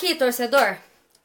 Aqui, torcedor.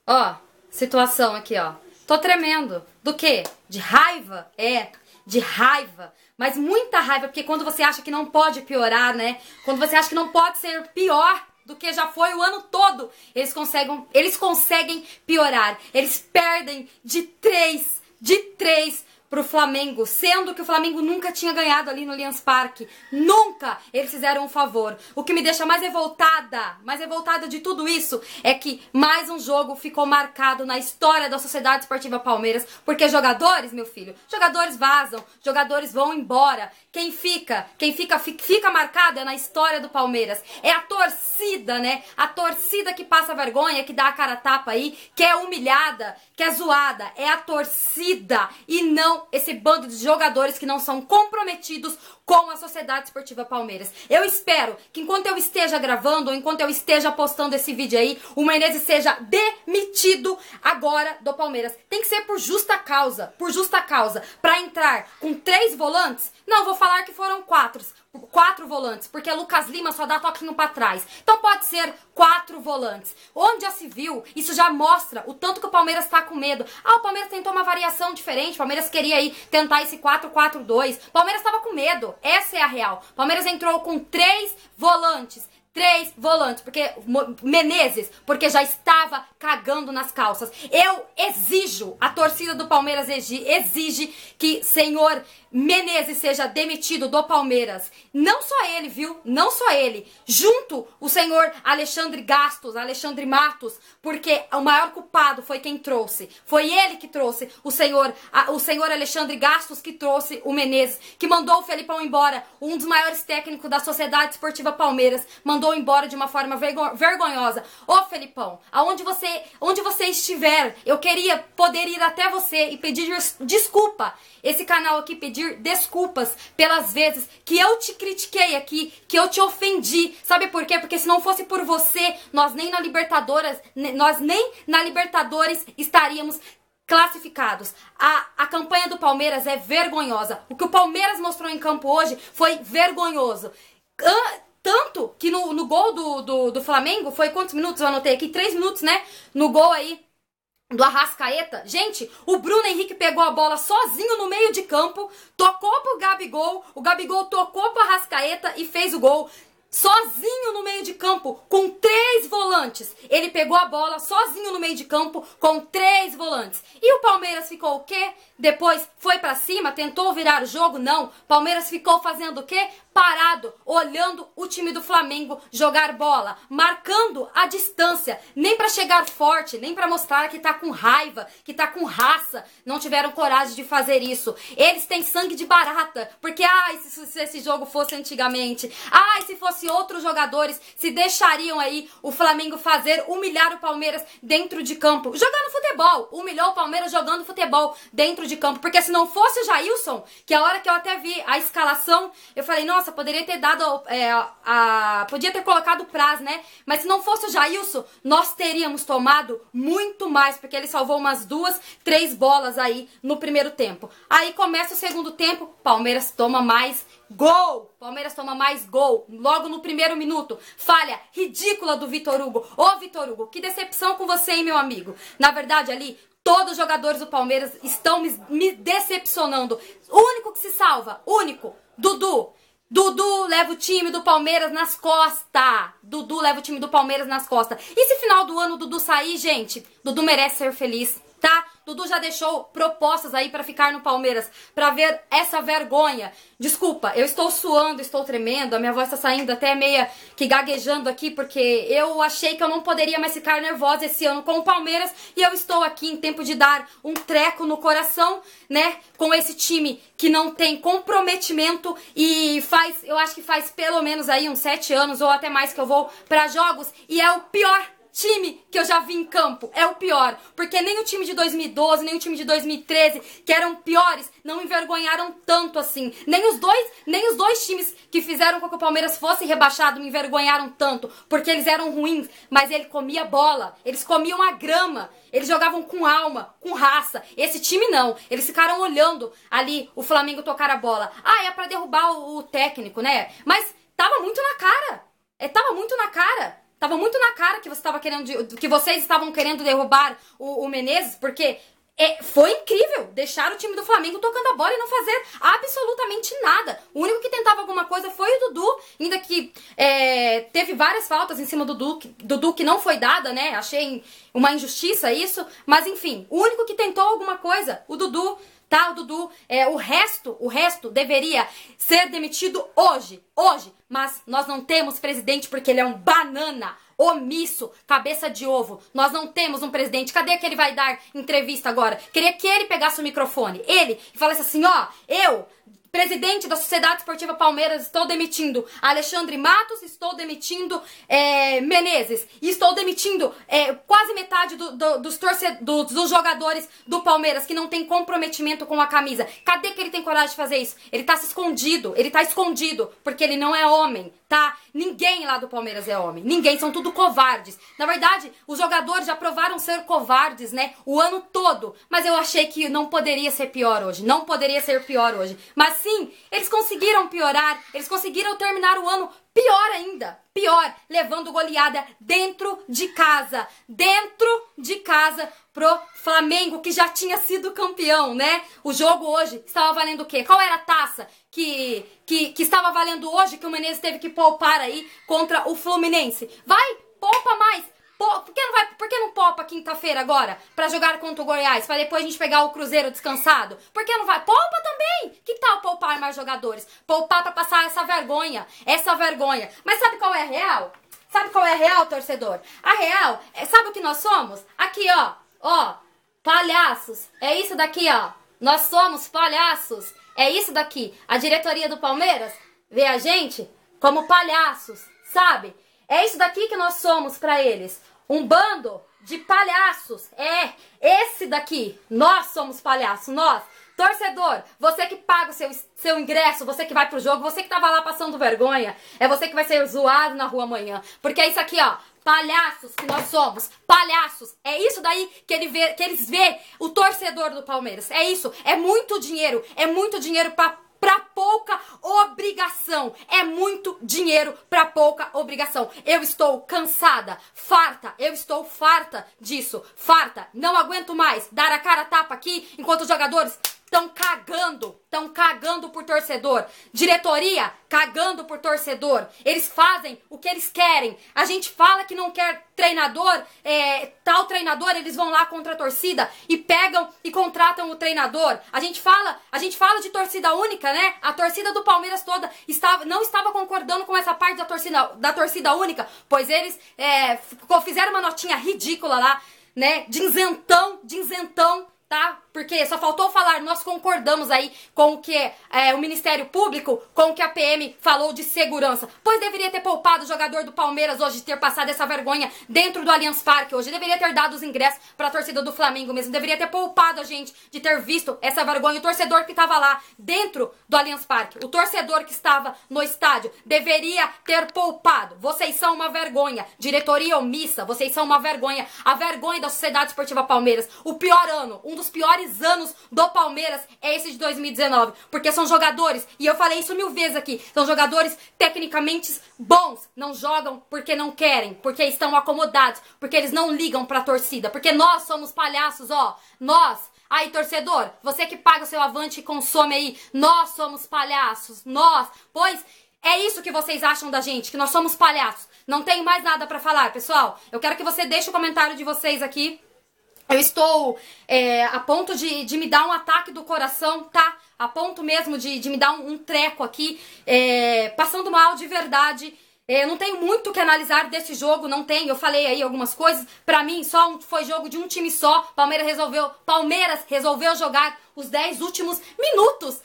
Ó, situação aqui, ó. Tô tremendo. Do quê? De raiva? É, de raiva. Mas muita raiva, porque quando você acha que não pode piorar, né? Quando você acha que não pode ser pior do que já foi o ano todo, eles conseguem, eles conseguem piorar. Eles perdem de três, de três pro Flamengo, sendo que o Flamengo nunca tinha ganhado ali no Allianz Parque. Nunca eles fizeram um favor. O que me deixa mais revoltada, mais revoltada de tudo isso, é que mais um jogo ficou marcado na história da Sociedade Esportiva Palmeiras, porque jogadores, meu filho, jogadores vazam, jogadores vão embora. Quem fica, quem fica, fica marcado é na história do Palmeiras. É a torcida, né? A torcida que passa vergonha, que dá a cara tapa aí, que é humilhada, que é zoada. É a torcida e não são esse bando de jogadores que não são comprometidos com a Sociedade Esportiva Palmeiras. Eu espero que enquanto eu esteja gravando, ou enquanto eu esteja postando esse vídeo aí, o Menezes seja demitido agora do Palmeiras. Tem que ser por justa causa, por justa causa. Para entrar com três volantes, não vou falar que foram quatro, quatro volantes, porque Lucas Lima só dá toquinho para trás. Então pode ser quatro volantes. Onde já se viu, isso já mostra o tanto que o Palmeiras tá com medo. Ah, o Palmeiras tentou uma variação diferente, o Palmeiras queria aí tentar esse 4-4-2. Palmeiras estava com medo. Essa é a real. Palmeiras entrou com três volantes três volantes, porque Menezes, porque já estava cagando nas calças. Eu exijo, a torcida do Palmeiras exige, exige que senhor Menezes seja demitido do Palmeiras. Não só ele, viu? Não só ele. Junto o senhor Alexandre Gastos, Alexandre Matos, porque o maior culpado foi quem trouxe. Foi ele que trouxe o senhor, a, o senhor Alexandre Gastos que trouxe o Menezes, que mandou o Felipão embora, um dos maiores técnicos da Sociedade Esportiva Palmeiras, mandou embora de uma forma vergo vergonhosa. Ô Felipão, aonde você, onde você estiver, eu queria poder ir até você e pedir desculpa. Esse canal aqui pedir pedir desculpas pelas vezes que eu te critiquei aqui, que eu te ofendi. Sabe por quê? Porque se não fosse por você, nós nem na Libertadoras, nós nem na Libertadores estaríamos classificados. A, a campanha do Palmeiras é vergonhosa. O que o Palmeiras mostrou em campo hoje foi vergonhoso. Tanto que no, no gol do, do, do Flamengo, foi quantos minutos eu anotei aqui? Três minutos, né? No gol aí do Arrascaeta. Gente, o Bruno Henrique pegou a bola sozinho no meio de campo, tocou pro Gabigol, o Gabigol tocou pro Arrascaeta e fez o gol sozinho no meio de campo, com três volantes. Ele pegou a bola sozinho no meio de campo, com três volantes. E o Palmeiras ficou o quê? Depois foi para cima, tentou virar o jogo? Não. Palmeiras ficou fazendo o quê? Parado, olhando o time do Flamengo jogar bola, marcando a distância, nem para chegar forte, nem para mostrar que tá com raiva, que tá com raça. Não tiveram coragem de fazer isso. Eles têm sangue de barata, porque ai, se, se esse jogo fosse antigamente, ai, se fosse se outros jogadores se deixariam aí o Flamengo fazer humilhar o Palmeiras dentro de campo. Jogando futebol, humilhou o Palmeiras jogando futebol dentro de campo, porque se não fosse o Jailson, que a hora que eu até vi a escalação, eu falei, nossa, poderia ter dado é, a, podia ter colocado o Praz, né? Mas se não fosse o Jailson, nós teríamos tomado muito mais, porque ele salvou umas duas, três bolas aí no primeiro tempo. Aí começa o segundo tempo, Palmeiras toma mais Gol! Palmeiras toma mais gol logo no primeiro minuto. Falha ridícula do Vitor Hugo. Ô Vitor Hugo, que decepção com você, hein, meu amigo? Na verdade, ali Todos os jogadores do Palmeiras estão me, me, decepcionando. O único que se salva, único, Dudu. Dudu leva o time do Palmeiras nas costas. Dudu leva o time do Palmeiras nas costas. E se final do ano o Dudu sair, gente, Dudu merece ser feliz tá? Dudu já deixou propostas aí para ficar no Palmeiras, para ver essa vergonha. Desculpa, eu estou suando, estou tremendo, a minha voz tá saindo até meia que gaguejando aqui, porque eu achei que eu não poderia mais ficar nervosa esse ano com o Palmeiras e eu estou aqui em tempo de dar um treco no coração, né? Com esse time que não tem comprometimento e faz, eu acho que faz pelo menos aí uns sete anos ou até mais que eu vou para jogos e é o pior time que eu já vi em campo é o pior. Porque nem o time de 2012, nem o time de 2013, que eram piores, não envergonharam tanto assim. Nem os dois, nem os dois times que fizeram com que o Palmeiras fosse rebaixado me envergonharam tanto. Porque eles eram ruins, mas ele comia bola, eles comiam a grama, eles jogavam com alma, com raça. Esse time não. Eles ficaram olhando ali o Flamengo tocar a bola. Ah, é para derrubar o, o técnico, né? Mas tava muito na cara. É, tava muito na cara. Tava muito na cara que você tava querendo. que vocês estavam querendo derrubar o, o Menezes, porque é, foi incrível deixar o time do Flamengo tocando a bola e não fazer absolutamente nada. O único que tentava alguma coisa foi o Dudu, ainda que é, teve várias faltas em cima do Dudu, Dudu que não foi dada, né? Achei uma injustiça isso, mas enfim, o único que tentou alguma coisa, o Dudu tá, Dudu? É, o resto, o resto deveria ser demitido hoje, hoje. Mas nós não temos presidente porque ele é um banana, omisso, cabeça de ovo. Nós não temos um presidente. Cadê que ele vai dar entrevista agora? Queria que ele pegasse o microfone, ele, e falasse assim, ó, eu Presidente da Sociedade Esportiva Palmeiras, estou demitindo. Alexandre Matos, estou demitindo. É, Menezes, e estou demitindo é, quase metade do, do, dos, torcedores, do, dos jogadores do Palmeiras que não tem comprometimento com a camisa. Cadê que ele tem coragem de fazer isso? Ele tá se escondido, ele tá escondido, porque ele não é homem, tá? Ninguém lá do Palmeiras é homem. Ninguém, são tudo covardes. Na verdade, os jogadores já provaram ser covardes, né? O ano todo. Mas eu achei que não poderia ser pior hoje. Não poderia ser pior hoje. Mas assim, eles conseguiram piorar, eles conseguiram terminar o ano pior ainda, pior, levando goleada dentro de casa, dentro de casa pro Flamengo que já tinha sido campeão, né? O jogo hoje estava valendo o quê? Qual era a taça que que, que estava valendo hoje que o Menezes teve que poupar aí contra o Fluminense? Vai, poupa mais, por que não vai, por que não popa quinta-feira agora para jogar contra o Goiás, para depois a gente pegar o Cruzeiro descansado? Por que não vai? Poupa também. Que tal poupar mais jogadores? Poupar para passar essa vergonha, essa vergonha. Mas sabe qual é a real? Sabe qual é a real, torcedor? A real, é, sabe o que nós somos? Aqui, ó, ó, palhaços. É isso daqui, ó. Nós somos palhaços. É isso daqui. A diretoria do Palmeiras vê a gente como palhaços, sabe? É isso daqui que nós somos para eles. Um bando de palhaços. É, esse daqui. Nós somos palhaços, nós. Torcedor, você que paga o seu, seu ingresso, você que vai pro jogo, você que tava lá passando vergonha, é você que vai ser zoado na rua amanhã. Porque é isso aqui, ó. Palhaços que nós somos, palhaços. É isso daí que, ele vê, que eles vê o torcedor do Palmeiras. É isso, é muito dinheiro, é muito dinheiro para para pouca obrigação. É muito dinheiro para pouca obrigação. Eu estou cansada, farta, eu estou farta disso, farta. Não aguento mais dar a cara a tapa aqui enquanto os jogadores Estão cagando, estão cagando por torcedor. Diretoria cagando por torcedor. Eles fazem o que eles querem. A gente fala que não quer treinador, é, tal treinador, eles vão lá contra a torcida e pegam e contratam o treinador. A gente fala, a gente fala de torcida única, né? A torcida do Palmeiras toda estava, não estava concordando com essa parte da torcida, da torcida única, pois eles é, fizeram uma notinha ridícula lá, né? De isentão, de isentão, tá? Porque só faltou falar, nós concordamos aí com o que é, o Ministério Público, com o que a PM falou de segurança. Pois deveria ter poupado o jogador do Palmeiras hoje, ter passado essa vergonha dentro do Allianz Parque hoje. Deveria ter dado os ingressos para a torcida do Flamengo mesmo. Deveria ter poupado a gente de ter visto essa vergonha. O torcedor que estava lá dentro do Allianz Parque, o torcedor que estava no estádio, deveria ter poupado. Vocês são uma vergonha. Diretoria omissa, vocês são uma vergonha. A vergonha da Sociedade Esportiva Palmeiras. O pior ano, um dos piores melhores anos do Palmeiras é esse de 2019. Porque são jogadores, e eu falei isso mil vezes aqui, são jogadores tecnicamente bons. Não jogam porque não querem, porque estão acomodados, porque eles não ligam pra torcida. Porque nós somos palhaços, ó. Nós. Aí, torcedor, você que paga o seu avante e consome aí, nós somos palhaços, nós, pois é isso que vocês acham da gente, que nós somos palhaços. Não tenho mais nada para falar, pessoal. Eu quero que você deixe o comentário de vocês aqui eu estou é, a ponto de, de me dar um ataque do coração, tá? A ponto mesmo de, de me dar um, um treco aqui, é, passando mal de verdade. É, eu não tenho muito o que analisar desse jogo, não tem. Eu falei aí algumas coisas. Para mim, só um, foi jogo de um time só. Palmeiras resolveu, Palmeiras resolveu jogar os 10 últimos minutos.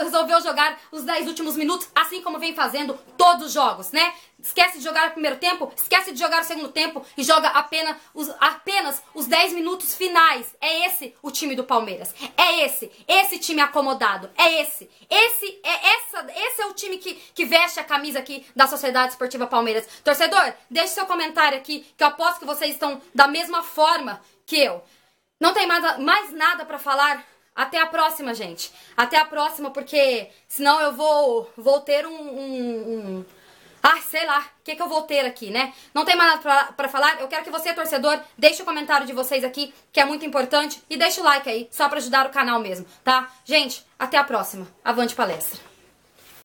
Resolveu jogar os 10 últimos minutos, assim como vem fazendo todos os jogos, né? Esquece de jogar o primeiro tempo, esquece de jogar o segundo tempo e joga apenas os, apenas os 10 minutos finais. É esse o time do Palmeiras. É esse. Esse time acomodado. É esse. Esse é, essa, esse é o time que, que veste a camisa aqui da Sociedade Esportiva Palmeiras. Torcedor, deixe seu comentário aqui, que eu aposto que vocês estão da mesma forma que eu. Não tem mais, mais nada para falar até a próxima, gente. Até a próxima, porque senão eu vou, vou ter um, um, um... Ah, sei lá, o que, que eu vou ter aqui, né? Não tem mais nada pra, pra, falar. Eu quero que você, torcedor, deixe o comentário de vocês aqui, que é muito importante. E deixe o like aí, só pra ajudar o canal mesmo, tá? Gente, até a próxima. Avante palestra.